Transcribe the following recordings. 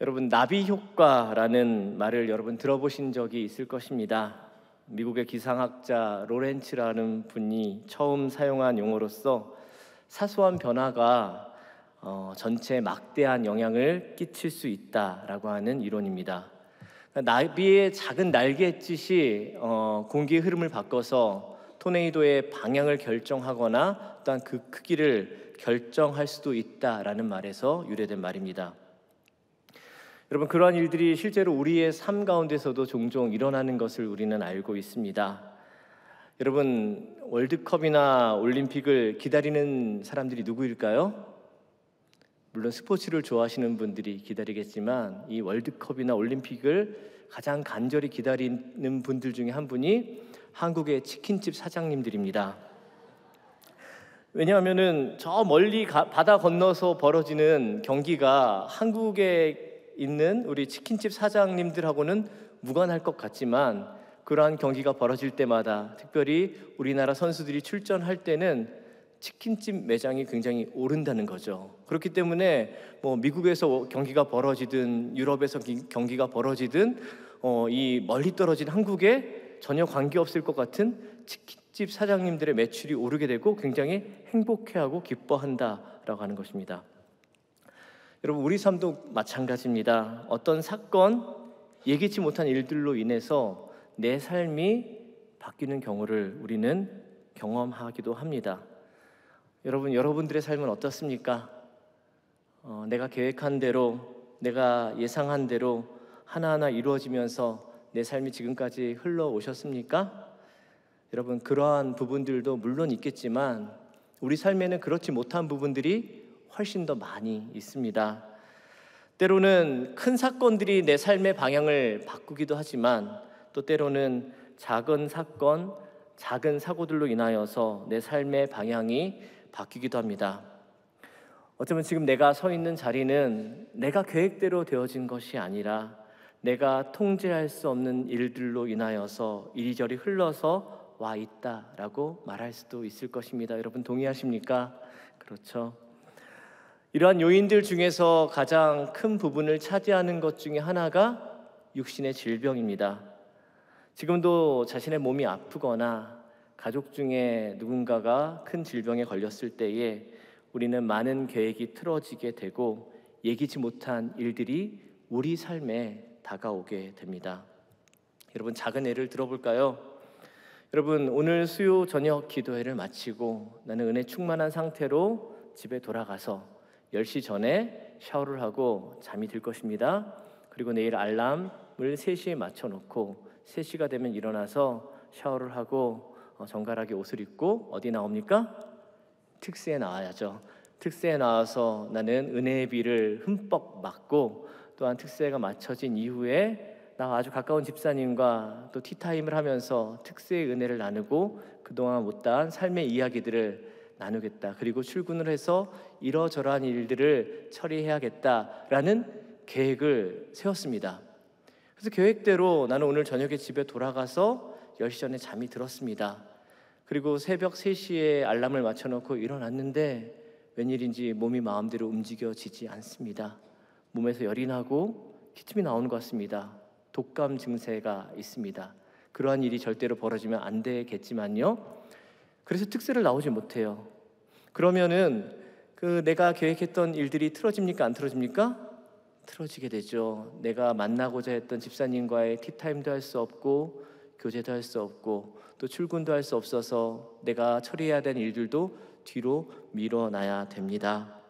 여러분 나비 효과라는 말을 여러분 들어보신 적이 있을 것입니다. 미국의 기상학자 로렌츠라는 분이 처음 사용한 용어로서 사소한 변화가 어, 전체에 막대한 영향을 끼칠 수 있다라고 하는 이론입니다. 나비의 작은 날갯짓이 어, 공기의 흐름을 바꿔서 토네이도의 방향을 결정하거나 또한 그 크기를 결정할 수도 있다라는 말에서 유래된 말입니다. 여러분 그러한 일들이 실제로 우리의 삶 가운데서도 종종 일어나는 것을 우리는 알고 있습니다. 여러분 월드컵이나 올림픽을 기다리는 사람들이 누구일까요? 물론 스포츠를 좋아하시는 분들이 기다리겠지만 이 월드컵이나 올림픽을 가장 간절히 기다리는 분들 중에 한 분이 한국의 치킨집 사장님들입니다. 왜냐하면은 저 멀리 가, 바다 건너서 벌어지는 경기가 한국의 있는 우리 치킨집 사장님들하고는 무관할 것 같지만 그러한 경기가 벌어질 때마다 특별히 우리나라 선수들이 출전할 때는 치킨집 매장이 굉장히 오른다는 거죠. 그렇기 때문에 뭐 미국에서 경기가 벌어지든 유럽에서 경기가 벌어지든 어, 이 멀리 떨어진 한국에 전혀 관계없을 것 같은 치킨집 사장님들의 매출이 오르게 되고 굉장히 행복해하고 기뻐한다라고 하는 것입니다. 여러분 우리 삶도 마찬가지입니다. 어떤 사건, 예기치 못한 일들로 인해서 내 삶이 바뀌는 경우를 우리는 경험하기도 합니다. 여러분 여러분들의 삶은 어떻습니까? 어, 내가 계획한 대로, 내가 예상한 대로 하나하나 이루어지면서 내 삶이 지금까지 흘러오셨습니까? 여러분 그러한 부분들도 물론 있겠지만 우리 삶에는 그렇지 못한 부분들이 훨씬 더 많이 있습니다. 때로는 큰 사건들이 내 삶의 방향을 바꾸기도 하지만 또 때로는 작은 사건, 작은 사고들로 인하여서 내 삶의 방향이 바뀌기도 합니다. 어쩌면 지금 내가 서 있는 자리는 내가 계획대로 되어진 것이 아니라 내가 통제할 수 없는 일들로 인하여서 이리저리 흘러서 와 있다라고 말할 수도 있을 것입니다. 여러분 동의하십니까? 그렇죠. 이러한 요인들 중에서 가장 큰 부분을 차지하는 것 중에 하나가 육신의 질병입니다. 지금도 자신의 몸이 아프거나 가족 중에 누군가가 큰 질병에 걸렸을 때에 우리는 많은 계획이 틀어지게 되고 예기치 못한 일들이 우리 삶에 다가오게 됩니다. 여러분 작은 예를 들어볼까요? 여러분 오늘 수요 저녁 기도회를 마치고 나는 은혜 충만한 상태로 집에 돌아가서 10시 전에 샤워를 하고 잠이 들 것입니다. 그리고 내일 알람을 3시에 맞춰놓고 3시가 되면 일어나서 샤워를 하고 어, 정갈하게 옷을 입고 어디 나옵니까? 특세에 나와야죠. 특세에 나와서 나는 은혜의 비를 흠뻑 맞고 또한 특세가 맞춰진 이후에 나 아주 가까운 집사님과 또 티타임을 하면서 특세의 은혜를 나누고 그동안 못다한 삶의 이야기들을 나누겠다. 그리고 출근을 해서 이러저러한 일들을 처리해야겠다라는 계획을 세웠습니다. 그래서 계획대로 나는 오늘 저녁에 집에 돌아가서 10시 전에 잠이 들었습니다. 그리고 새벽 3시에 알람을 맞춰놓고 일어났는데 웬일인지 몸이 마음대로 움직여지지 않습니다. 몸에서 열이 나고 기침이 나오는 것 같습니다. 독감 증세가 있습니다. 그러한 일이 절대로 벌어지면 안 되겠지만요. 그래서 특수를 나오지 못해요. 그러면은 그 내가 계획했던 일들이 틀어집니까? 안 틀어집니까? 틀어지게 되죠. 내가 만나고자 했던 집사님과의 티타임도 할 수 없고, 교제도 할 수 없고, 또 출근도 할 수 없어서 내가 처리해야 되는 일들도 뒤로 밀어놔야 됩니다.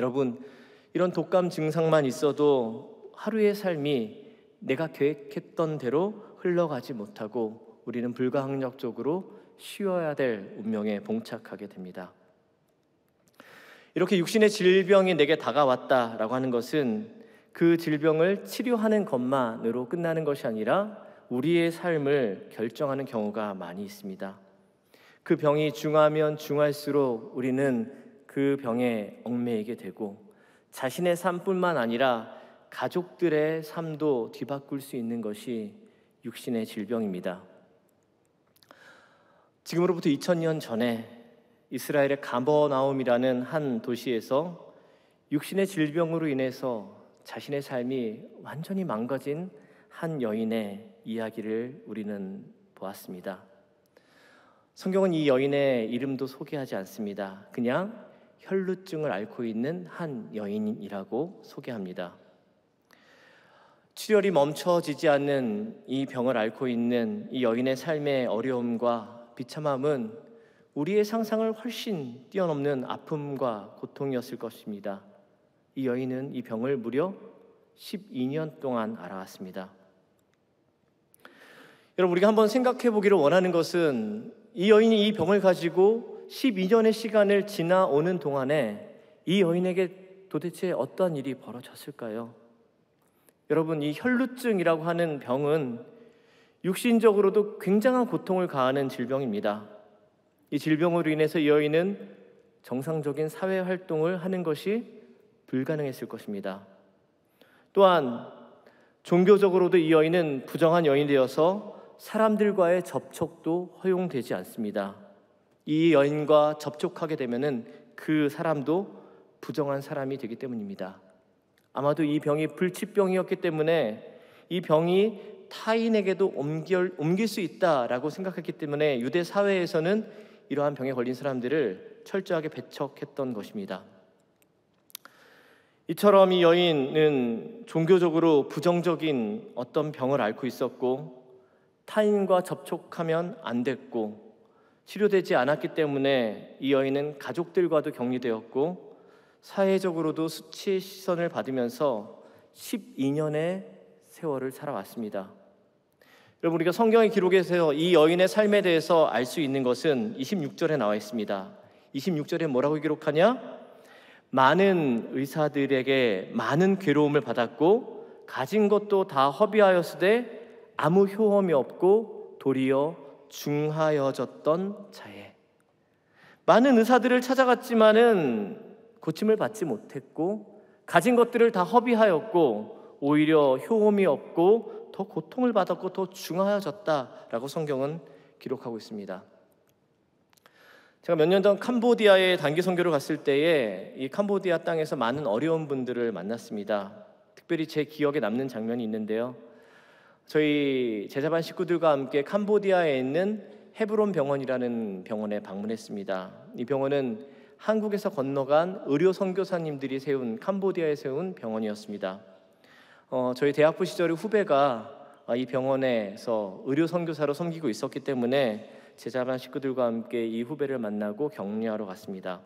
여러분, 이런 독감 증상만 있어도 하루의 삶이 내가 계획했던 대로 흘러가지 못하고 우리는 불가항력적으로 쉬어야 될 운명에 봉착하게 됩니다. 이렇게 육신의 질병이 내게 다가왔다라고 하는 것은 그 질병을 치료하는 것만으로 끝나는 것이 아니라 우리의 삶을 결정하는 경우가 많이 있습니다. 그 병이 중하면 중할수록 우리는 그 병에 얽매이게 되고 자신의 삶뿐만 아니라 가족들의 삶도 뒤바꿀 수 있는 것이 육신의 질병입니다. 지금으로부터 2000년 전에 이스라엘의 가버나움이라는 한 도시에서 육신의 질병으로 인해서 자신의 삶이 완전히 망가진 한 여인의 이야기를 우리는 보았습니다. 성경은 이 여인의 이름도 소개하지 않습니다. 그냥 혈루증을 앓고 있는 한 여인이라고 소개합니다. 출혈이 멈춰지지 않는 이 병을 앓고 있는 이 여인의 삶의 어려움과 비참함은 우리의 상상을 훨씬 뛰어넘는 아픔과 고통이었을 것입니다. 이 여인은 이 병을 무려 12년 동안 알아왔습니다. 여러분, 우리가 한번 생각해 보기를 원하는 것은 이 여인이 이 병을 가지고 12년의 시간을 지나오는 동안에 이 여인에게 도대체 어떠한 일이 벌어졌을까요? 여러분, 이 혈루증이라고 하는 병은 육신적으로도 굉장한 고통을 가하는 질병입니다. 이 질병으로 인해서 여인은 정상적인 사회 활동을 하는 것이 불가능했을 것입니다. 또한 종교적으로도 이 여인은 부정한 여인 되어서 사람들과의 접촉도 허용되지 않습니다. 이 여인과 접촉하게 되면은 그 사람도 부정한 사람이 되기 때문입니다. 아마도 이 병이 불치병이었기 때문에 이 병이 타인에게도 옮길, 옮길 수 있다라고 생각했기 때문에 유대 사회에서는 이러한 병에 걸린 사람들을 철저하게 배척했던 것입니다. 이처럼 이 여인은 종교적으로 부정적인 어떤 병을 앓고 있었고 타인과 접촉하면 안 됐고 치료되지 않았기 때문에 이 여인은 가족들과도 격리되었고 사회적으로도 수치 시선을 받으면서 12년의 세월을 살아왔습니다. 여러분 우리가 성경의 기록에서 이 여인의 삶에 대해서 알 수 있는 것은 26절에 나와 있습니다. 26절에 뭐라고 기록하냐? 많은 의사들에게 많은 괴로움을 받았고 가진 것도 다 허비하였으되 아무 효험이 없고 도리어 중하여졌던 자에 많은 의사들을 찾아갔지만은 고침을 받지 못했고 가진 것들을 다 허비하였고 오히려 효험이 없고 더 고통을 받았고 더 중하여졌다라고 성경은 기록하고 있습니다. 제가 몇 년 전 캄보디아에 단기 선교를 갔을 때에 이 캄보디아 땅에서 많은 어려운 분들을 만났습니다. 특별히 제 기억에 남는 장면이 있는데요. 저희 제자반 식구들과 함께 캄보디아에 있는 헤브론 병원이라는 병원에 방문했습니다. 이 병원은 한국에서 건너간 의료 선교사님들이 세운 캄보디아에 세운 병원이었습니다. 어, 저희 대학부 시절의 후배가 아, 이 병원에서 의료 선교사로 섬기고 있었기 때문에 제자반 식구들과 함께 이 후배를 만나고 격려하러 갔습니다.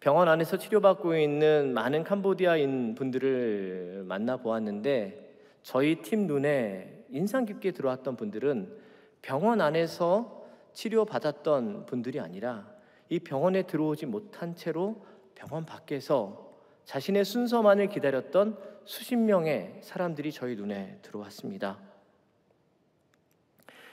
병원 안에서 치료받고 있는 많은 캄보디아인 분들을 만나 보았는데 저희 팀 눈에 인상 깊게 들어왔던 분들은 병원 안에서 치료받았던 분들이 아니라 이 병원에 들어오지 못한 채로 병원 밖에서 자신의 순서만을 기다렸던 수십 명의 사람들이 저희 눈에 들어왔습니다.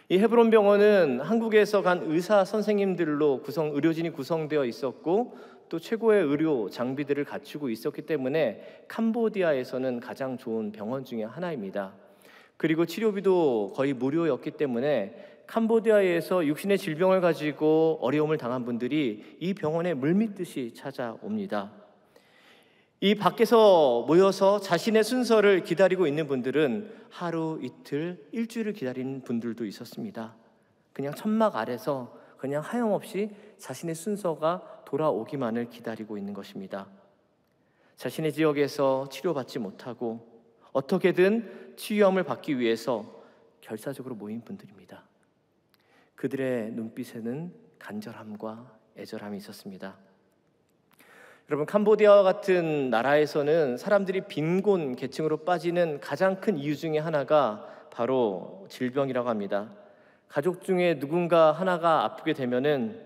이 헤브론 병원은 한국에서 간 의사 선생님들로 구성 의료진이 구성되어 있었고 또 최고의 의료 장비들을 갖추고 있었기 때문에 캄보디아에서는 가장 좋은 병원 중에 하나입니다. 그리고 치료비도 거의 무료였기 때문에 캄보디아에서 육신의 질병을 가지고 어려움을 당한 분들이 이 병원에 물밀듯이 찾아옵니다. 이 밖에서 모여서 자신의 순서를 기다리고 있는 분들은 하루, 이틀, 일주일을 기다리는 분들도 있었습니다. 그냥 천막 아래서 그냥 하염없이 자신의 순서가 돌아오기만을 기다리고 있는 것입니다. 자신의 지역에서 치료받지 못하고 어떻게든 치유함을 받기 위해서 결사적으로 모인 분들입니다. 그들의 눈빛에는 간절함과 애절함이 있었습니다. 여러분 캄보디아와 같은 나라에서는 사람들이 빈곤 계층으로 빠지는 가장 큰 이유 중에 하나가 바로 질병이라고 합니다. 가족 중에 누군가 하나가 아프게 되면은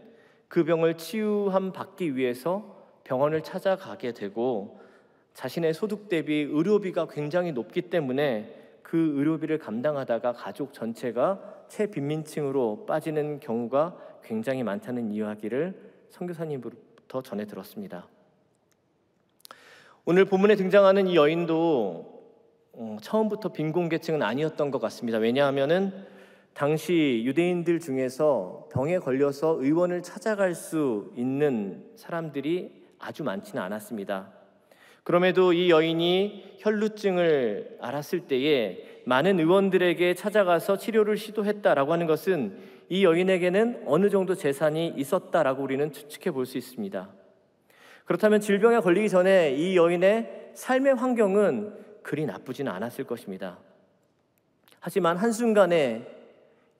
그 병을 치유함 받기 위해서 병원을 찾아가게 되고 자신의 소득 대비 의료비가 굉장히 높기 때문에 그 의료비를 감당하다가 가족 전체가 최빈민층으로 빠지는 경우가 굉장히 많다는 이야기를 선교사님으로부터 전해 들었습니다. 오늘 본문에 등장하는 이 여인도 어, 처음부터 빈곤계층은 아니었던 것 같습니다. 왜냐하면은 당시 유대인들 중에서 병에 걸려서 의원을 찾아갈 수 있는 사람들이 아주 많지는 않았습니다. 그럼에도 이 여인이 혈루증을 알았을 때에 많은 의원들에게 찾아가서 치료를 시도했다라고 하는 것은 이 여인에게는 어느 정도 재산이 있었다라고 우리는 추측해 볼 수 있습니다. 그렇다면 질병에 걸리기 전에 이 여인의 삶의 환경은 그리 나쁘지는 않았을 것입니다. 하지만 한순간에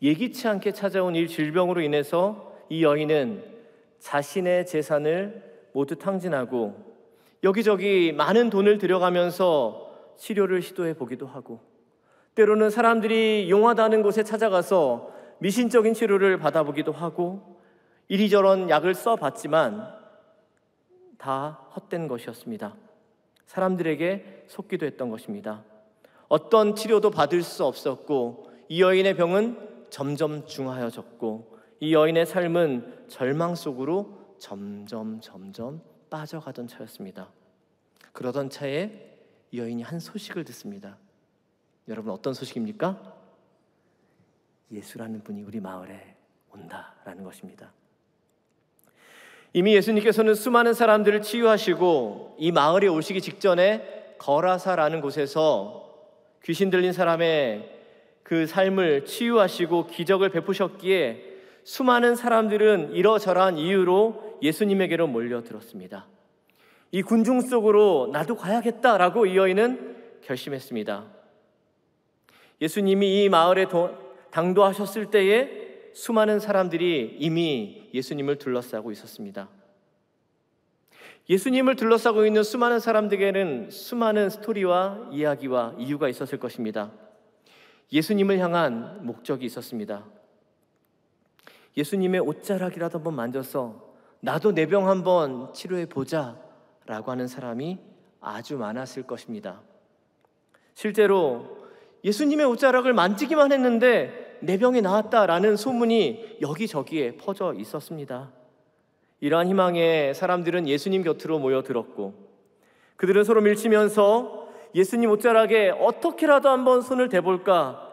예기치 않게 찾아온 이 질병으로 인해서 이 여인은 자신의 재산을 모두 탕진하고 여기저기 많은 돈을 들여가면서 치료를 시도해 보기도 하고 때로는 사람들이 용하다는 곳에 찾아가서 미신적인 치료를 받아보기도 하고 이리저런 약을 써봤지만 다 헛된 것이었습니다. 사람들에게 속기도 했던 것입니다. 어떤 치료도 받을 수 없었고 이 여인의 병은 점점 중하여졌고 이 여인의 삶은 절망 속으로 점점 점점 빠져가던 차였습니다. 그러던 차에 이 여인이 한 소식을 듣습니다. 여러분 어떤 소식입니까? 예수라는 분이 우리 마을에 온다라는 것입니다. 이미 예수님께서는 수많은 사람들을 치유하시고 이 마을에 오시기 직전에 거라사라는 곳에서 귀신 들린 사람의 그 삶을 치유하시고 기적을 베푸셨기에 수많은 사람들은 이러저러한 이유로 예수님에게로 몰려들었습니다. 이 군중 속으로 나도 가야겠다라고 이 여인은 결심했습니다. 예수님이 이 마을에 당도하셨을 때에 수많은 사람들이 이미 예수님을 둘러싸고 있었습니다. 예수님을 둘러싸고 있는 수많은 사람들에게는 수많은 스토리와 이야기와 이유가 있었을 것입니다. 예수님을 향한 목적이 있었습니다. 예수님의 옷자락이라도 한번 만져서 나도 내 병 한번 치료해 보자 라고 하는 사람이 아주 많았을 것입니다. 실제로 예수님의 옷자락을 만지기만 했는데 내 병이 나았다라는 소문이 여기저기에 퍼져 있었습니다. 이러한 희망에 사람들은 예수님 곁으로 모여들었고 그들은 서로 밀치면서 예수님 옷자락에 어떻게라도 한번 손을 대볼까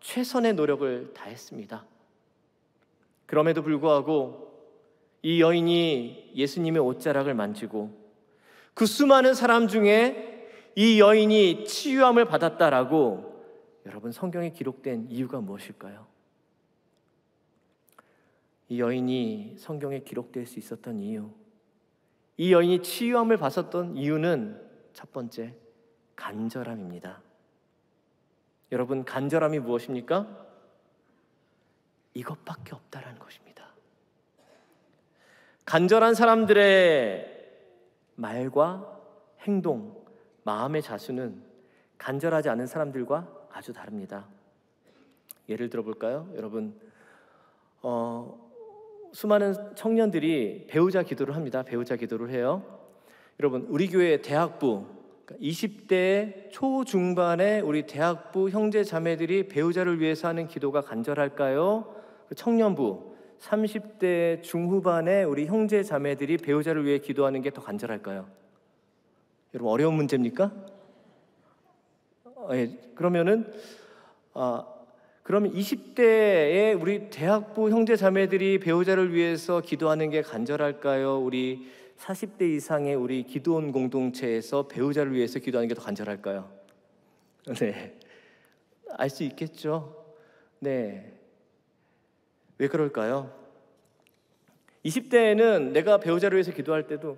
최선의 노력을 다했습니다. 그럼에도 불구하고 이 여인이 예수님의 옷자락을 만지고 그 수많은 사람 중에 이 여인이 치유함을 받았다라고 여러분 성경에 기록된 이유가 무엇일까요? 이 여인이 성경에 기록될 수 있었던 이유, 이 여인이 치유함을 받았던 이유는 첫 번째 간절함입니다. 여러분 간절함이 무엇입니까? 이것밖에 없다라는 것입니다. 간절한 사람들의 말과 행동, 마음의 자수는 간절하지 않은 사람들과 아주 다릅니다. 예를 들어볼까요? 여러분, 어, 수많은 청년들이 배우자 기도를 합니다. 배우자 기도를 해요. 여러분, 우리 교회 대학부, 20대 그러니까 초중반에 우리 대학부 형제 자매들이 배우자를 위해서 하는 기도가 간절할까요? 그 청년부, 30대 중후반에 우리 형제 자매들이 배우자를 위해 기도하는 게 더 간절할까요? 여러분, 어려운 문제입니까? 예, 그러면은 아, 그러면 20대에 우리 대학부 형제 자매들이 배우자를 위해서 기도하는 게 간절할까요? 우리 40대 이상의 우리 기도원 공동체에서 배우자를 위해서 기도하는 게 더 간절할까요? 네. 알 수 있겠죠? 네. 왜 그럴까요? 20대에는 내가 배우자를 위해서 기도할 때도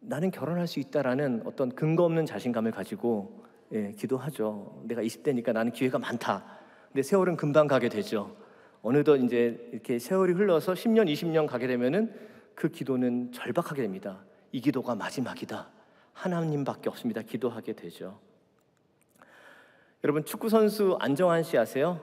나는 결혼할 수 있다라는 어떤 근거 없는 자신감을 가지고 예, 기도하죠. 내가 20대니까 나는 기회가 많다. 근데 세월은 금방 가게 되죠. 어느덧 이제 이렇게 세월이 흘러서 10년, 20년 가게 되면은 그 기도는 절박하게 됩니다. 이 기도가 마지막이다. 하나님밖에 없습니다. 기도하게 되죠. 여러분 축구 선수 안정환 씨 아세요?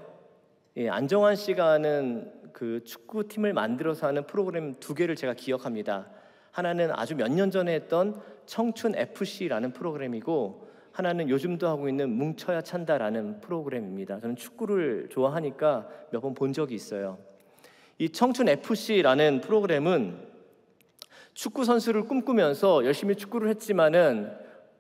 예, 안정환 씨가 하는 그 축구 팀을 만들어서 하는 프로그램 두 개를 제가 기억합니다. 하나는 아주 몇 년 전에 했던 청춘 FC라는 프로그램이고 하나는 요즘도 하고 있는 뭉쳐야 찬다라는 프로그램입니다. 저는 축구를 좋아하니까 몇 번 본 적이 있어요. 이 청춘 FC라는 프로그램은 축구 선수를 꿈꾸면서 열심히 축구를 했지만은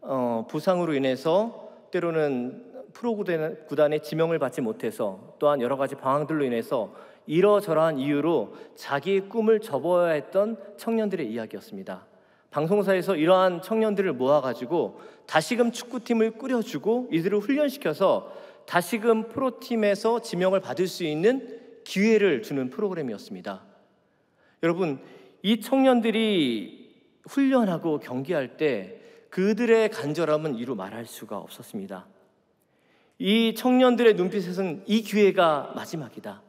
어, 부상으로 인해서 때로는 프로구단의 지명을 받지 못해서 또한 여러 가지 방황들로 인해서 이러저러한 이유로 자기의 꿈을 접어야 했던 청년들의 이야기였습니다. 방송사에서 이러한 청년들을 모아가지고 다시금 축구팀을 꾸려주고 이들을 훈련시켜서 다시금 프로팀에서 지명을 받을 수 있는 기회를 주는 프로그램이었습니다. 여러분, 이 청년들이 훈련하고 경기할 때 그들의 간절함은 이루 말할 수가 없었습니다. 이 청년들의 눈빛에서는 이 기회가 마지막이다.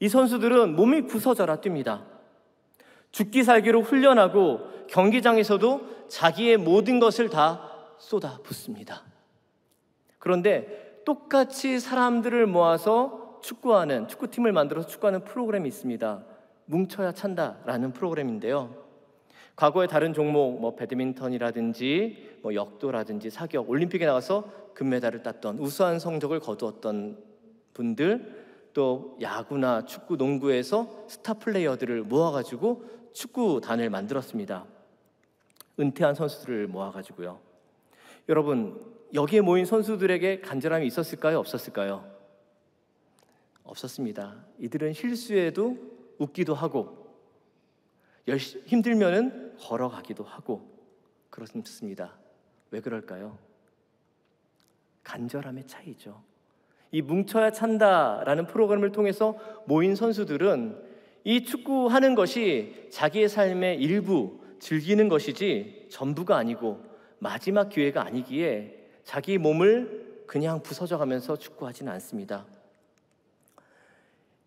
이 선수들은 몸이 부서져라 뜁니다. 죽기 살기로 훈련하고 경기장에서도 자기의 모든 것을 다 쏟아 붓습니다. 그런데 똑같이 사람들을 모아서 축구하는 축구팀을 만들어서 축구하는 프로그램이 있습니다. 뭉쳐야 찬다라는 프로그램인데요. 과거에 다른 종목 뭐 배드민턴이라든지 뭐 역도라든지 사격 올림픽에 나가서 금메달을 땄던 우수한 성적을 거두었던 분들 또 야구나 축구 농구에서 스타 플레이어들을 모아 가지고 축구단을 만들었습니다. 은퇴한 선수들을 모아가지고요. 여러분, 여기에 모인 선수들에게 간절함이 있었을까요? 없었을까요? 없었습니다. 이들은 실수해도 웃기도 하고, 힘들면 걸어가기도 하고, 그렇습니다. 왜 그럴까요? 간절함의 차이죠. 이 뭉쳐야 찬다라는 프로그램을 통해서 모인 선수들은 이 축구하는 것이 자기의 삶의 일부 즐기는 것이지 전부가 아니고 마지막 기회가 아니기에 자기 몸을 그냥 부서져가면서 축구하지는 않습니다.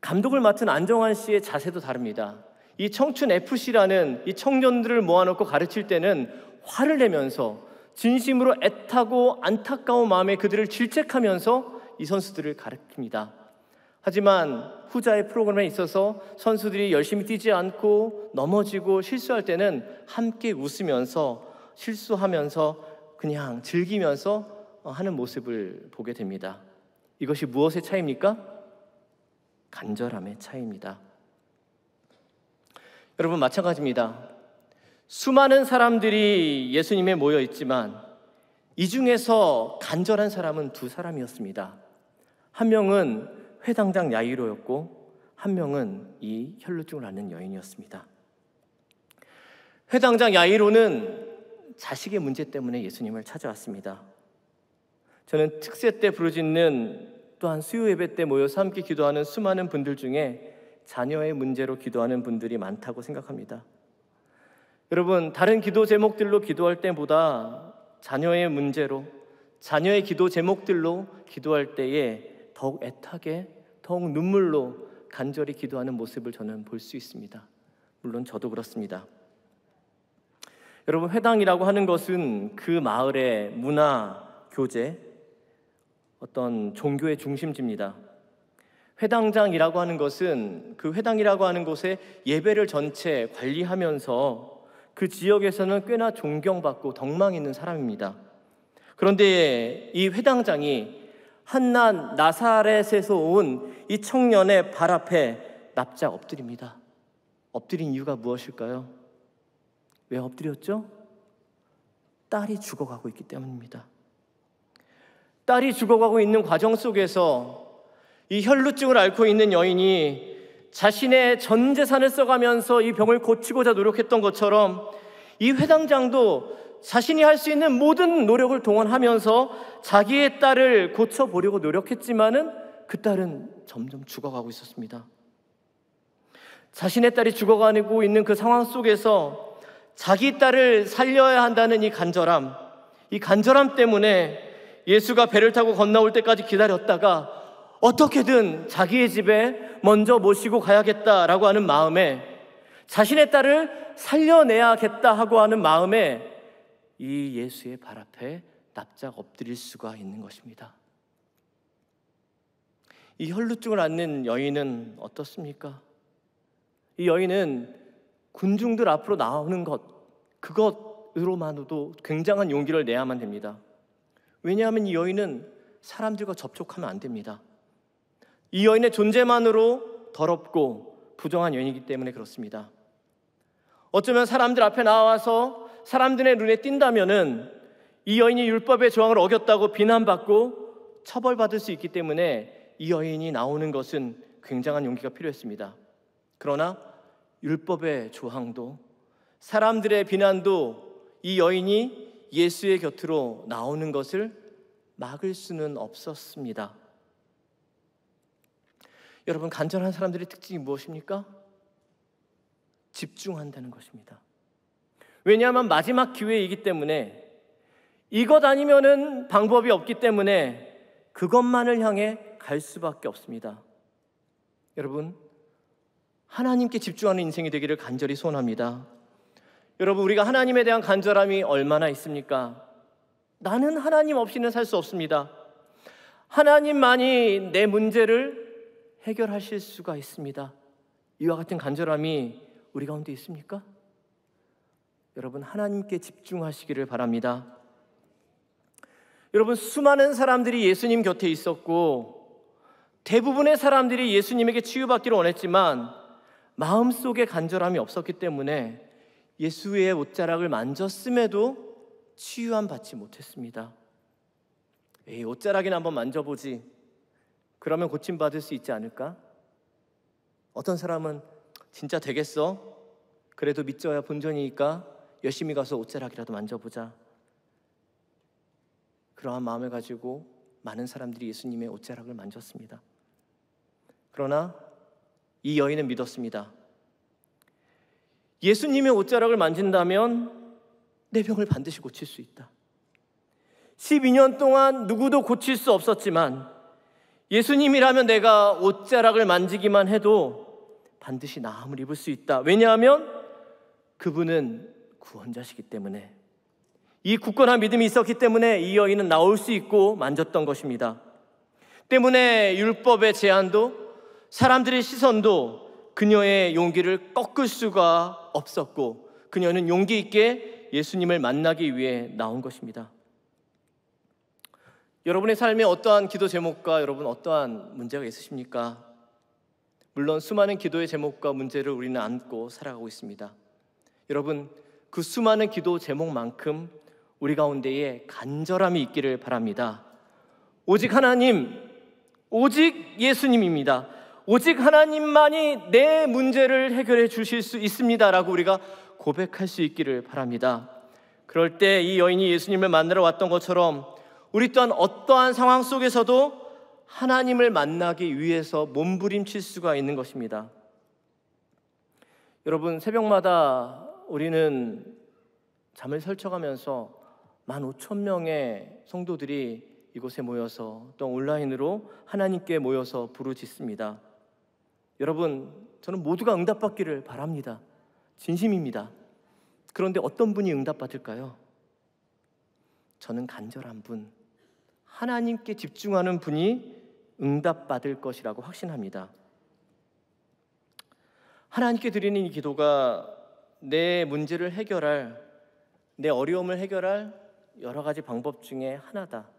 감독을 맡은 안정환 씨의 자세도 다릅니다. 이 청춘 FC라는 이 청년들을 모아놓고 가르칠 때는 화를 내면서 진심으로 애타고 안타까운 마음에 그들을 질책하면서 이 선수들을 가르칩니다. 하지만 후자의 프로그램에 있어서 선수들이 열심히 뛰지 않고 넘어지고 실수할 때는 함께 웃으면서 실수하면서 그냥 즐기면서 어, 하는 모습을 보게 됩니다. 이것이 무엇의 차이입니까? 간절함의 차이입니다. 여러분 마찬가지입니다. 수많은 사람들이 예수님에 모여 있지만 이 중에서 간절한 사람은 두 사람이었습니다. 한 명은 회당장 야이로였고 한 명은 이 혈루증을 앓는 여인이었습니다. 회당장 야이로는 자식의 문제 때문에 예수님을 찾아왔습니다. 저는 특세 때 부르짖는 또한 수요 예배 때 모여서 함께 기도하는 수많은 분들 중에 자녀의 문제로 기도하는 분들이 많다고 생각합니다. 여러분, 다른 기도 제목들로 기도할 때보다 자녀의 문제로, 자녀의 기도 제목들로 기도할 때에 더욱 애타게, 더욱 눈물로 간절히 기도하는 모습을 저는 볼 수 있습니다. 물론 저도 그렇습니다. 여러분, 회당이라고 하는 것은 그 마을의 문화, 교제, 어떤 종교의 중심지입니다. 회당장이라고 하는 것은 그 회당이라고 하는 곳에 예배를 전체 관리하면서 그 지역에서는 꽤나 존경받고 덕망 있는 사람입니다. 그런데 이 회당장이 한낱 나사렛에서 온 이 청년의 발 앞에 납작 엎드립니다. 엎드린 이유가 무엇일까요? 왜 엎드렸죠? 딸이 죽어가고 있기 때문입니다. 딸이 죽어가고 있는 과정 속에서 이 혈루증을 앓고 있는 여인이 자신의 전 재산을 써가면서 이 병을 고치고자 노력했던 것처럼 이 회당장도 자신이 할 수 있는 모든 노력을 동원하면서 자기의 딸을 고쳐보려고 노력했지만은 그 딸은 점점 죽어가고 있었습니다. 자신의 딸이 죽어가고 있는 그 상황 속에서 자기 딸을 살려야 한다는 이 간절함, 이 간절함 때문에 예수가 배를 타고 건너올 때까지 기다렸다가 어떻게든 자기의 집에 먼저 모시고 가야겠다라고 하는 마음에 자신의 딸을 살려내야겠다 하고 하는 마음에 이 예수의 발 앞에 납작 엎드릴 수가 있는 것입니다. 이 혈루증을 앓는 여인은 어떻습니까? 이 여인은 군중들 앞으로 나오는 것, 그것으로만으로도 굉장한 용기를 내야만 됩니다. 왜냐하면 이 여인은 사람들과 접촉하면 안 됩니다. 이 여인의 존재만으로 더럽고 부정한 여인이기 때문에 그렇습니다. 어쩌면 사람들 앞에 나와서 사람들의 눈에 띈다면은 이 여인이 율법의 조항을 어겼다고 비난받고 처벌받을 수 있기 때문에 이 여인이 나오는 것은 굉장한 용기가 필요했습니다. 그러나 율법의 조항도 사람들의 비난도 이 여인이 예수의 곁으로 나오는 것을 막을 수는 없었습니다. 여러분, 간절한 사람들의 특징이 무엇입니까? 집중한다는 것입니다. 왜냐하면 마지막 기회이기 때문에 이것 아니면은 방법이 없기 때문에 그것만을 향해 갈 수밖에 없습니다. 여러분, 하나님께 집중하는 인생이 되기를 간절히 소원합니다. 여러분, 우리가 하나님에 대한 간절함이 얼마나 있습니까? 나는 하나님 없이는 살 수 없습니다. 하나님만이 내 문제를 해결하실 수가 있습니다. 이와 같은 간절함이 우리 가운데 있습니까? 여러분 하나님께 집중하시기를 바랍니다. 여러분 수많은 사람들이 예수님 곁에 있었고 대부분의 사람들이 예수님에게 치유받기를 원했지만 마음속에 간절함이 없었기 때문에 예수의 옷자락을 만졌음에도 치유함 받지 못했습니다. 에이, 옷자락이나 한번 만져보지. 그러면 고침받을 수 있지 않을까? 어떤 사람은 진짜 되겠어? 그래도 믿져야 본전이니까 열심히 가서 옷자락이라도 만져보자. 그러한 마음을 가지고 많은 사람들이 예수님의 옷자락을 만졌습니다. 그러나 이 여인은 믿었습니다. 예수님의 옷자락을 만진다면 내 병을 반드시 고칠 수 있다. 12년 동안 누구도 고칠 수 없었지만 예수님이라면 내가 옷자락을 만지기만 해도 반드시 나음을 입을 수 있다. 왜냐하면 그분은 구원자시기 때문에 이 굳건한 믿음이 있었기 때문에 이 여인은 나올 수 있고 만졌던 것입니다. 때문에 율법의 제한도 사람들의 시선도 그녀의 용기를 꺾을 수가 없었고 그녀는 용기 있게 예수님을 만나기 위해 나온 것입니다. 여러분의 삶에 어떠한 기도 제목과 여러분 어떠한 문제가 있으십니까? 물론 수많은 기도의 제목과 문제를 우리는 안고 살아가고 있습니다. 여러분 그 수많은 기도 제목만큼 우리 가운데에 간절함이 있기를 바랍니다. 오직 하나님, 오직 예수님입니다. 오직 하나님만이 내 문제를 해결해 주실 수 있습니다라고 우리가 고백할 수 있기를 바랍니다. 그럴 때 이 여인이 예수님을 만나러 왔던 것처럼 우리 또한 어떠한 상황 속에서도 하나님을 만나기 위해서 몸부림칠 수가 있는 것입니다. 여러분, 새벽마다 우리는 잠을 설쳐가면서 15,000명의 성도들이 이곳에 모여서 또 온라인으로 하나님께 모여서 부르짖습니다. 여러분, 저는 모두가 응답받기를 바랍니다. 진심입니다. 그런데 어떤 분이 응답받을까요? 저는 간절한 분, 하나님께 집중하는 분이 응답받을 것이라고 확신합니다. 하나님께 드리는 이 기도가 내 문제를 해결할, 내 어려움을 해결할 여러 가지 방법 중에 하나다.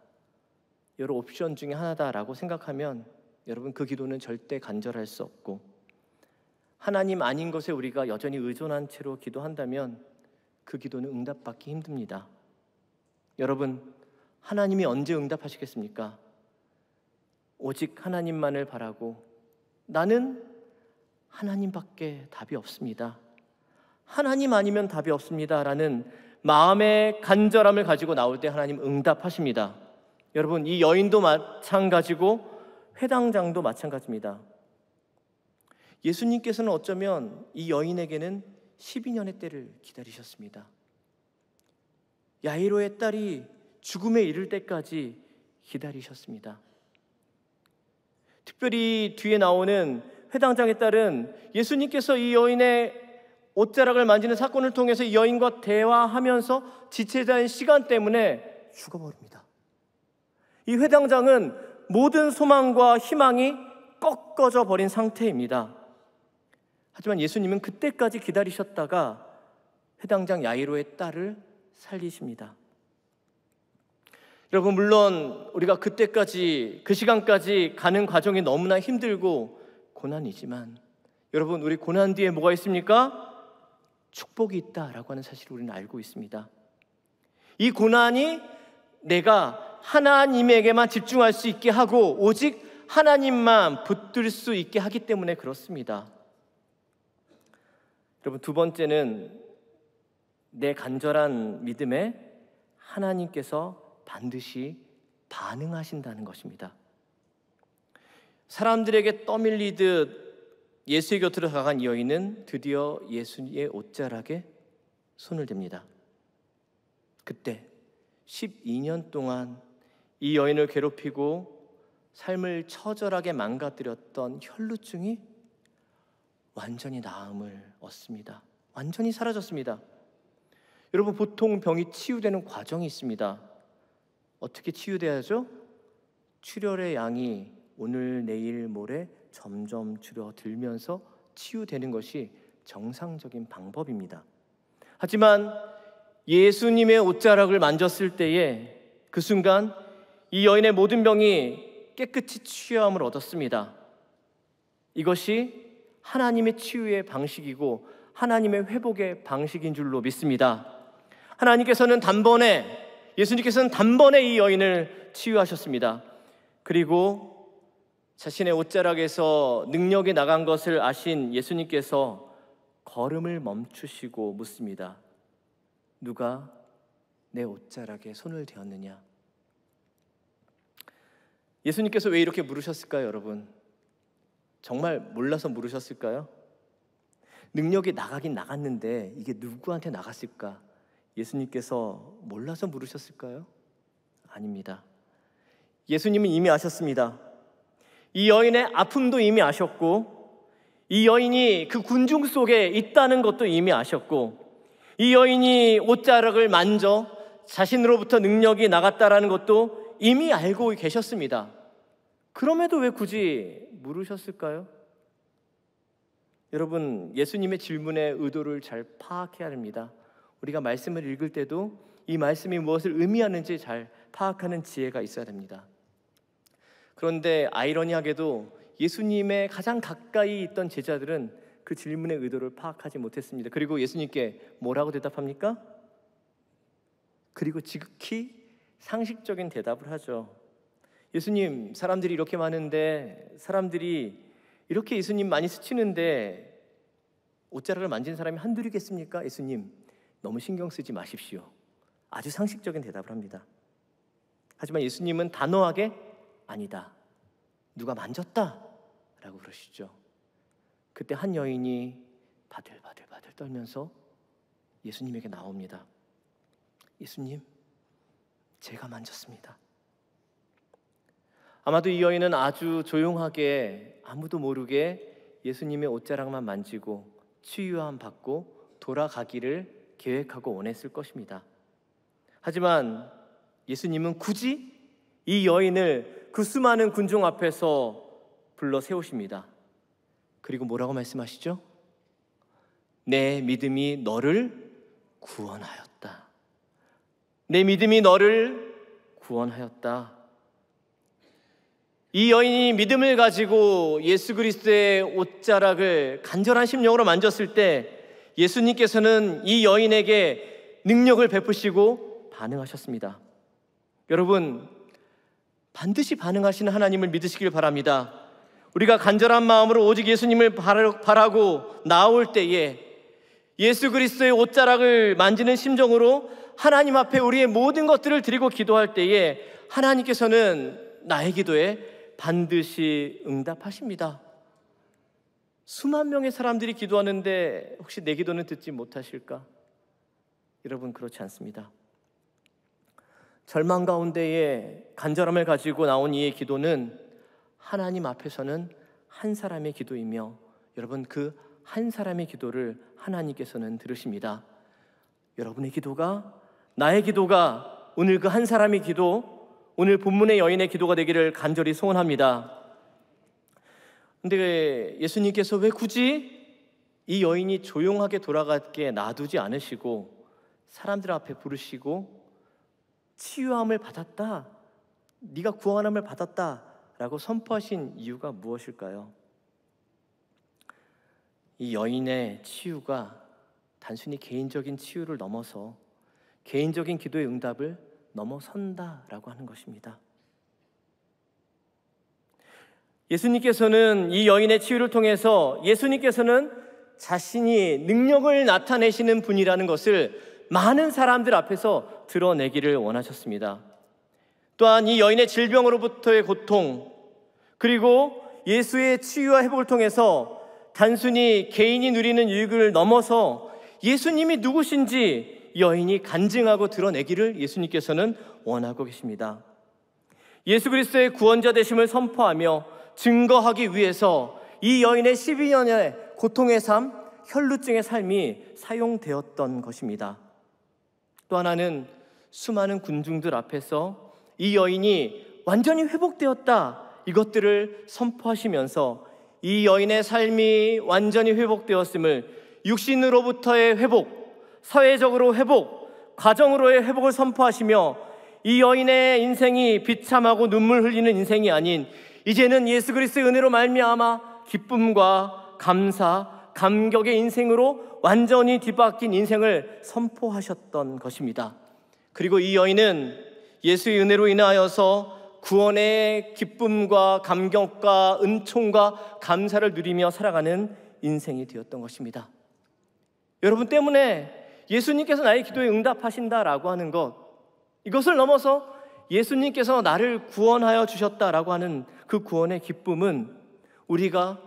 여러 옵션 중에 하나다라고 생각하면 여러분 그 기도는 절대 간절할 수 없고 하나님 아닌 것에 우리가 여전히 의존한 채로 기도한다면 그 기도는 응답받기 힘듭니다. 여러분, 하나님이 언제 응답하시겠습니까? 오직 하나님만을 바라고 나는 하나님밖에 답이 없습니다. 하나님 아니면 답이 없습니다라는 마음의 간절함을 가지고 나올 때 하나님 응답하십니다. 여러분, 이 여인도 마찬가지고 회당장도 마찬가지입니다. 예수님께서는 어쩌면 이 여인에게는 12년의 때를 기다리셨습니다. 야이로의 딸이 죽음에 이를 때까지 기다리셨습니다. 특별히 뒤에 나오는 회당장의 딸은 예수님께서 이 여인의 옷자락을 만지는 사건을 통해서 여인과 대화하면서 지체자인 시간 때문에 죽어버립니다. 이 회당장은 모든 소망과 희망이 꺾어져 버린 상태입니다. 하지만 예수님은 그때까지 기다리셨다가 회당장 야이로의 딸을 살리십니다. 여러분, 물론 우리가 그때까지, 그 시간까지 가는 과정이 너무나 힘들고 고난이지만 여러분, 우리 고난 뒤에 뭐가 있습니까? 축복이 있다라고 하는 사실을 우리는 알고 있습니다. 이 고난이 내가 하나님에게만 집중할 수 있게 하고 오직 하나님만 붙들 수 있게 하기 때문에 그렇습니다. 여러분 두 번째는 내 간절한 믿음에 하나님께서 반드시 반응하신다는 것입니다. 사람들에게 떠밀리듯 예수의 곁으로 다가간 이 여인은 드디어 예수의 옷자락에 손을 댑니다. 그때 12년 동안 이 여인을 괴롭히고 삶을 처절하게 망가뜨렸던 혈루증이 완전히 나음을 얻습니다. 완전히 사라졌습니다. 여러분 보통 병이 치유되는 과정이 있습니다. 어떻게 치유돼야죠? 출혈의 양이 오늘 내일 모레 점점 줄어들면서 치유되는 것이 정상적인 방법입니다. 하지만 예수님의 옷자락을 만졌을 때에 그 순간 이 여인의 모든 병이 깨끗이 치유함을 얻었습니다. 이것이 하나님의 치유의 방식이고 하나님의 회복의 방식인 줄로 믿습니다. 하나님께서는 단번에 예수님께서는 단번에 이 여인을 치유하셨습니다. 그리고 자신의 옷자락에서 능력이 나간 것을 아신 예수님께서 걸음을 멈추시고 묻습니다. 누가 내 옷자락에 손을 대었느냐? 예수님께서 왜 이렇게 물으셨을까요, 여러분? 정말 몰라서 물으셨을까요? 능력이 나가긴 나갔는데 이게 누구한테 나갔을까? 예수님께서 몰라서 물으셨을까요? 아닙니다. 예수님은 이미 아셨습니다. 이 여인의 아픔도 이미 아셨고 이 여인이 그 군중 속에 있다는 것도 이미 아셨고 이 여인이 옷자락을 만져 자신으로부터 능력이 나갔다라는 것도 이미 알고 계셨습니다. 그럼에도 왜 굳이 물으셨을까요? 여러분, 예수님의 질문의 의도를 잘 파악해야 합니다. 우리가 말씀을 읽을 때도 이 말씀이 무엇을 의미하는지 잘 파악하는 지혜가 있어야 됩니다. 그런데 아이러니하게도 예수님의 가장 가까이 있던 제자들은 그 질문의 의도를 파악하지 못했습니다. 그리고 예수님께 뭐라고 대답합니까? 그리고 지극히 상식적인 대답을 하죠. 예수님, 사람들이 이렇게 많은데, 사람들이 이렇게 예수님 많이 스치는데, 옷자락을 만진 사람이 한둘이겠습니까? 예수님, 너무 신경 쓰지 마십시오. 아주 상식적인 대답을 합니다. 하지만 예수님은 단호하게 아니다. 누가 만졌다. 라고 그러시죠. 그때 한 여인이 바들바들바들 떨면서 예수님에게 나옵니다. 예수님, 제가 만졌습니다. 아마도 이 여인은 아주 조용하게 아무도 모르게 예수님의 옷자락만 만지고 치유함 받고 돌아가기를 계획하고 원했을 것입니다. 하지만 예수님은 굳이 이 여인을 그 수많은 군중 앞에서 불러 세우십니다. 그리고 뭐라고 말씀하시죠? 내 믿음이 너를 구원하였다. 내 믿음이 너를 구원하였다. 이 여인이 믿음을 가지고 예수 그리스도의 옷자락을 간절한 심령으로 만졌을 때 예수님께서는 이 여인에게 능력을 베푸시고 반응하셨습니다. 여러분, 반드시 반응하시는 하나님을 믿으시길 바랍니다. 우리가 간절한 마음으로 오직 예수님을 바라고 나올 때에 예수 그리스도의 옷자락을 만지는 심정으로 하나님 앞에 우리의 모든 것들을 드리고 기도할 때에 하나님께서는 나의 기도에 반드시 응답하십니다. 수만 명의 사람들이 기도하는데 혹시 내 기도는 듣지 못하실까? 여러분 그렇지 않습니다. 절망 가운데에 간절함을 가지고 나온 이의 기도는 하나님 앞에서는 한 사람의 기도이며 여러분 그 한 사람의 기도를 하나님께서는 들으십니다. 여러분의 기도가 나의 기도가 오늘 그 한 사람의 기도 오늘 본문의 여인의 기도가 되기를 간절히 소원합니다. 근데 예수님께서 왜 굳이 이 여인이 조용하게 돌아가게 놔두지 않으시고 사람들 앞에 부르시고 치유함을 받았다. 네가 구원함을 받았다라고 선포하신 이유가 무엇일까요? 이 여인의 치유가 단순히 개인적인 치유를 넘어서 개인적인 기도의 응답을 넘어선다라고 하는 것입니다. 예수님께서는 이 여인의 치유를 통해서 예수님께서는 자신이 능력을 나타내시는 분이라는 것을 많은 사람들 앞에서 드러내기를 원하셨습니다. 또한 이 여인의 질병으로부터의 고통, 그리고 예수의 치유와 회복을 통해서 단순히 개인이 누리는 유익을 넘어서 예수님이 누구신지 여인이 간증하고 드러내기를 예수님께서는 원하고 계십니다. 예수 그리스도의 구원자 되심을 선포하며 증거하기 위해서 이 여인의 12년의 고통의 삶, 혈루증의 삶이 사용되었던 것입니다. 또 하나는 수많은 군중들 앞에서 이 여인이 완전히 회복되었다. 이것들을 선포하시면서 이 여인의 삶이 완전히 회복되었음을 육신으로부터의 회복, 사회적으로 회복, 가정으로의 회복을 선포하시며 이 여인의 인생이 비참하고 눈물 흘리는 인생이 아닌 이제는 예수 그리스의 은혜로 말미암아 기쁨과 감사, 감격의 인생으로 완전히 뒤바뀐 인생을 선포하셨던 것입니다. 그리고 이 여인은 예수의 은혜로 인하여서 구원의 기쁨과 감격과 은총과 감사를 누리며 살아가는 인생이 되었던 것입니다. 여러분 때문에 예수님께서 나의 기도에 응답하신다라고 하는 것, 이것을 넘어서 예수님께서 나를 구원하여 주셨다라고 하는 그 구원의 기쁨은 우리가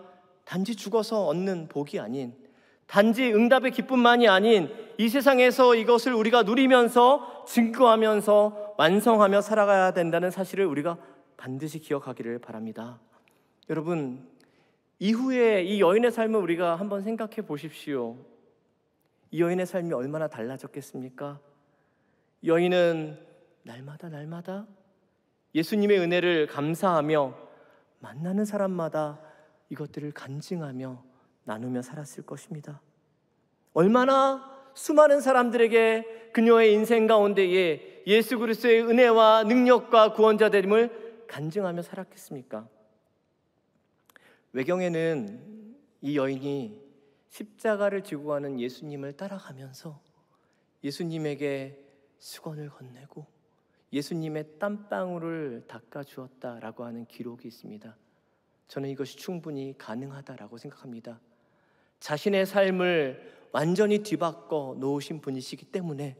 단지 죽어서 얻는 복이 아닌 단지 응답의 기쁨만이 아닌 이 세상에서 이것을 우리가 누리면서 증거하면서 완성하며 살아가야 된다는 사실을 우리가 반드시 기억하기를 바랍니다. 여러분, 이후에 이 여인의 삶을 우리가 한번 생각해 보십시오. 이 여인의 삶이 얼마나 달라졌겠습니까? 여인은 날마다 날마다 예수님의 은혜를 감사하며 만나는 사람마다 이것들을 간증하며 나누며 살았을 것입니다. 얼마나 수많은 사람들에게 그녀의 인생 가운데에 예수 그리스도의 은혜와 능력과 구원자 됨을 간증하며 살았겠습니까? 외경에는 이 여인이 십자가를 지고 가는 예수님을 따라가면서 예수님에게 수건을 건네고 예수님의 땀방울을 닦아 주었다라고 하는 기록이 있습니다. 저는 이것이 충분히 가능하다라고 생각합니다. 자신의 삶을 완전히 뒤바꿔 놓으신 분이시기 때문에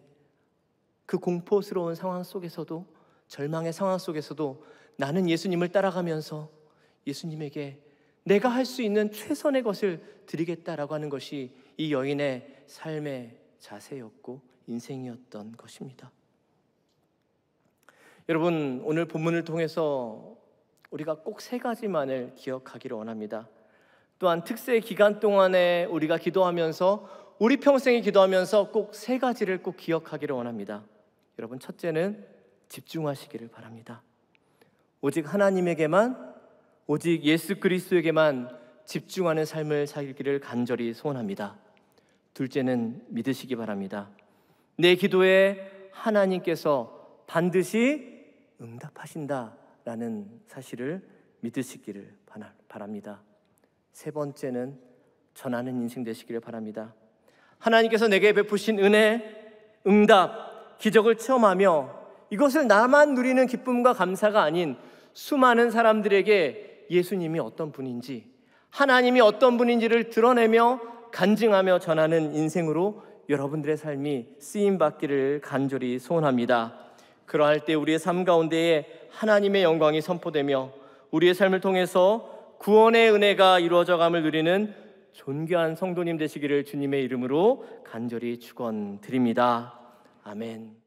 그 공포스러운 상황 속에서도 절망의 상황 속에서도 나는 예수님을 따라가면서 예수님에게 내가 할 수 있는 최선의 것을 드리겠다라고 하는 것이 이 여인의 삶의 자세였고 인생이었던 것입니다. 여러분, 오늘 본문을 통해서 우리가 꼭 세 가지만을 기억하기를 원합니다. 또한 특세 기간 동안에 우리가 기도하면서 우리 평생에 기도하면서 꼭 세 가지를 꼭 기억하기를 원합니다. 여러분 첫째는 집중하시기를 바랍니다. 오직 하나님에게만 오직 예수 그리스도에게만 집중하는 삶을 살기를 간절히 소원합니다. 둘째는 믿으시기 바랍니다. 내 기도에 하나님께서 반드시 응답하신다라는 사실을 믿으시기를 바랍니다. 세 번째는 전하는 인생 되시기를 바랍니다. 하나님께서 내게 베푸신 은혜, 응답, 기적을 체험하며 이것을 나만 누리는 기쁨과 감사가 아닌 수많은 사람들에게 예수님이 어떤 분인지, 하나님이 어떤 분인지를 드러내며 간증하며 전하는 인생으로 여러분들의 삶이 쓰임 받기를 간절히 소원합니다. 그러할 때 우리의 삶 가운데에 하나님의 영광이 선포되며 우리의 삶을 통해서 구원의 은혜가 이루어져감을 누리는 존귀한 성도님 되시기를 주님의 이름으로 간절히 축원드립니다. 아멘.